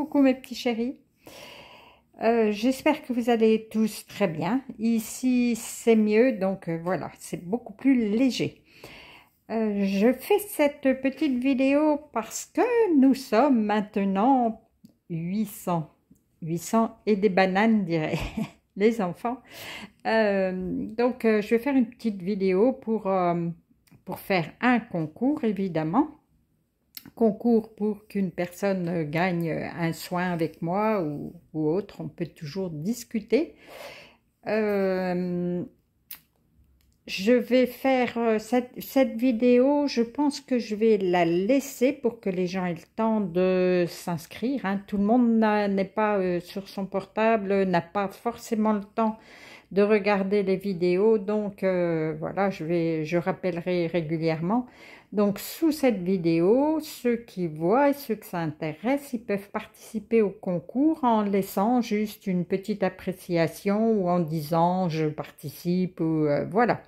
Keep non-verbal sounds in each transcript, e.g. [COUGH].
Coucou mes petits chéris. Euh, j'espère que vous allez tous très bien. Ici, c'est mieux, donc euh, voilà, c'est beaucoup plus léger. Euh, je fais cette petite vidéo parce que nous sommes maintenant 800. 800 et des bananes, [LAUGHS] dirait les enfants. donc, je vais faire une petite vidéo pour, pour faire un concours, évidemment concours pour qu'une personne euh, gagne euh, un soin avec moi ou, autre, on peut toujours discuter. Euh, je vais faire cette, cette, vidéo, je pense que je vais la laisser pour que les gens aient le temps de s'inscrire. Hein. Tout le monde n'est pas sur son portable, n'a pas forcément le temps de regarder les vidéos. Donc euh, voilà, je, vais, je rappellerai régulièrement. Donc sous cette vidéo, ceux qui voient et ceux qui s'intéressent, ils peuvent participer au concours en laissant juste une petite appréciation ou en disant je participe ou euh, voilà.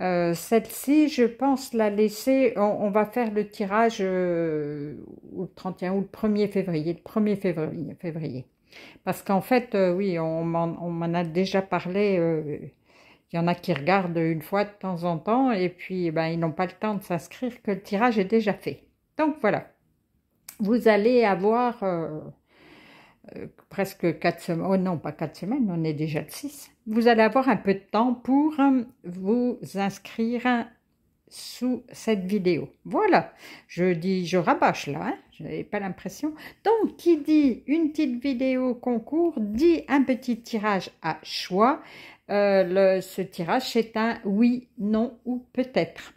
Euh, celle-ci, je pense la laisser, on, va faire le tirage au le 31 ou le 1er février, le 1er février. février. Parce qu'en fait, euh, oui, on m'en a déjà parlé. il euh, y en a qui regardent une fois de temps en temps et puis eh ben, ils n'ont pas le temps de s'inscrire que le tirage est déjà fait. Donc voilà, vous allez avoir euh, presque 4 semaines, oh non pas 4 semaines, on est déjà de 6, vous allez avoir un peu de temps pour vous inscrire sous cette vidéo. Voilà, je dis, je rabâche là, hein. je n'avais pas l'impression. Donc, qui dit une petite vidéo concours, dit un petit tirage à choix. Euh, le, ce tirage, c'est un oui, non ou peut-être.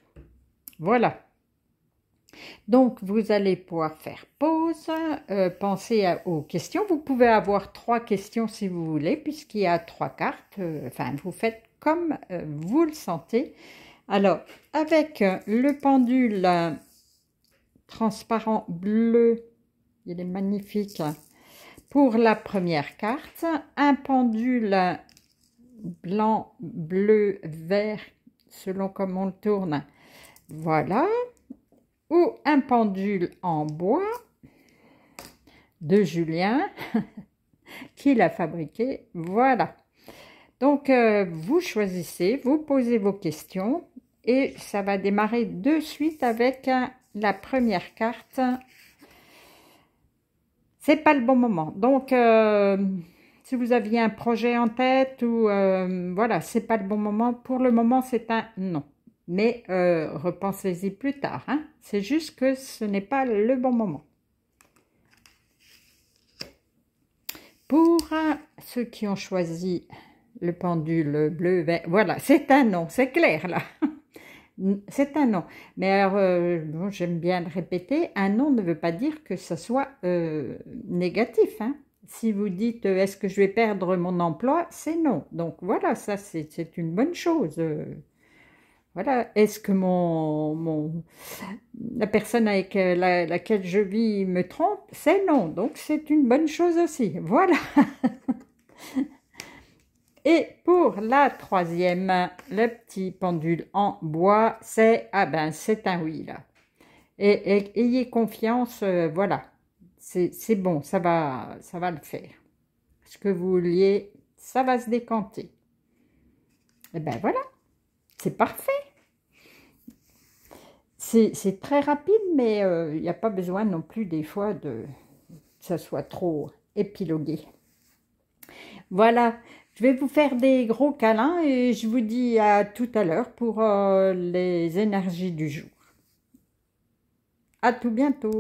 Voilà. Donc, vous allez pouvoir faire pause, euh, penser aux questions. Vous pouvez avoir trois questions si vous voulez, puisqu'il y a trois cartes. Euh, enfin, vous faites comme euh, vous le sentez. Alors, avec le pendule transparent bleu, il est magnifique, pour la première carte, un pendule blanc, bleu, vert, selon comment on le tourne, voilà, ou un pendule en bois de Julien, [LAUGHS] qui l'a fabriqué, voilà. Donc, euh, vous choisissez, vous posez vos questions, et ça va démarrer de suite avec euh, la première carte. C'est pas le bon moment. Donc, euh, si vous aviez un projet en tête ou euh, voilà, c'est pas le bon moment. Pour le moment, c'est un non. Mais repensez-y plus tard. Hein. C'est juste que ce n'est pas le bon moment. Pour ceux qui ont choisi le pendule bleu, ben, voilà, c'est un non, c'est clair là. [LAUGHS] C'est un nom. Mais alors, euh, j'aime bien le répéter, un nom ne veut pas dire que ça soit euh, négatif. Hein. Si vous dites euh, est-ce que je vais perdre mon emploi, c'est non. Donc voilà, ça c'est une bonne chose. voilà, est-ce que mon, la personne avec laquelle je vis me trompe C'est non. Donc c'est une bonne chose aussi. Voilà. [LAUGHS] Et pour la troisième, le petit pendule en bois, c'est ah ben c'est un oui là. Et, ayez confiance, euh, voilà, c'est bon, ça va, ça va le faire. Ce que vous vouliez, ça va se décanter. Et eh ben voilà, c'est parfait. C'est très rapide, mais euh, il n'y a pas besoin non plus des fois de que ça soit trop épilogué. Voilà, je vais vous faire des gros câlins et je vous dis à tout à l'heure pour euh, les énergies du jour. À tout bientôt